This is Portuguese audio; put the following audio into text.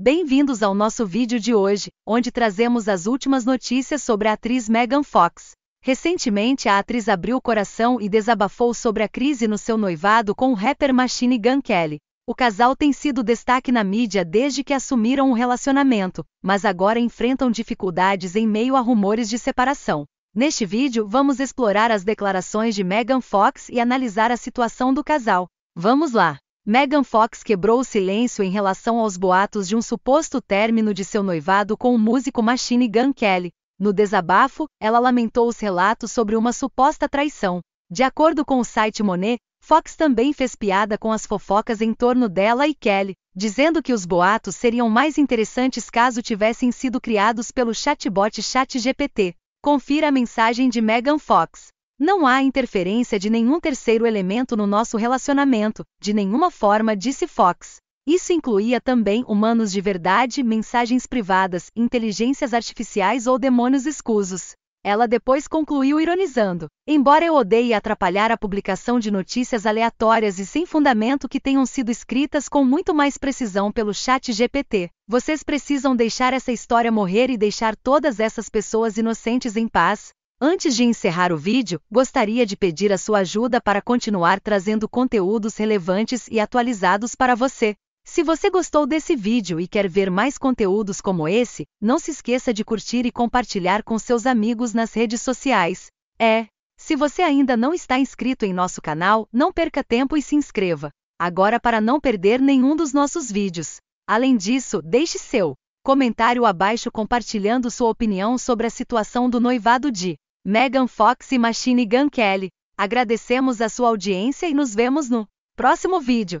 Bem-vindos ao nosso vídeo de hoje, onde trazemos as últimas notícias sobre a atriz Megan Fox. Recentemente, a atriz abriu o coração e desabafou sobre a crise no seu noivado com o rapper Machine Gun Kelly. O casal tem sido destaque na mídia desde que assumiram o um relacionamento, mas agora enfrentam dificuldades em meio a rumores de separação. Neste vídeo, vamos explorar as declarações de Megan Fox e analisar a situação do casal. Vamos lá! Megan Fox quebrou o silêncio em relação aos boatos de um suposto término de seu noivado com o músico Machine Gun Kelly. No desabafo, ela lamentou os relatos sobre uma suposta traição. De acordo com o site Monet, Fox também fez piada com as fofocas em torno dela e Kelly, dizendo que os boatos seriam mais interessantes caso tivessem sido criados pelo chatbot ChatGPT. Confira a mensagem de Megan Fox. Não há interferência de nenhum terceiro elemento no nosso relacionamento, de nenhuma forma, disse Fox. Isso incluía também humanos de verdade, mensagens privadas, inteligências artificiais ou demônios escusos. Ela depois concluiu ironizando: Embora eu odeie atrapalhar a publicação de notícias aleatórias e sem fundamento que tenham sido escritas com muito mais precisão pelo chat GPT, vocês precisam deixar essa história morrer e deixar todas essas pessoas inocentes em paz, Antes de encerrar o vídeo, gostaria de pedir a sua ajuda para continuar trazendo conteúdos relevantes e atualizados para você. Se você gostou desse vídeo e quer ver mais conteúdos como esse, não se esqueça de curtir e compartilhar com seus amigos nas redes sociais. É! Se você ainda não está inscrito em nosso canal, não perca tempo e se inscreva. Agora para não perder nenhum dos nossos vídeos. Além disso, deixe seu comentário abaixo compartilhando sua opinião sobre a situação do noivado de Megan Fox e Machine Gun Kelly. Agradecemos a sua audiência e nos vemos no próximo vídeo.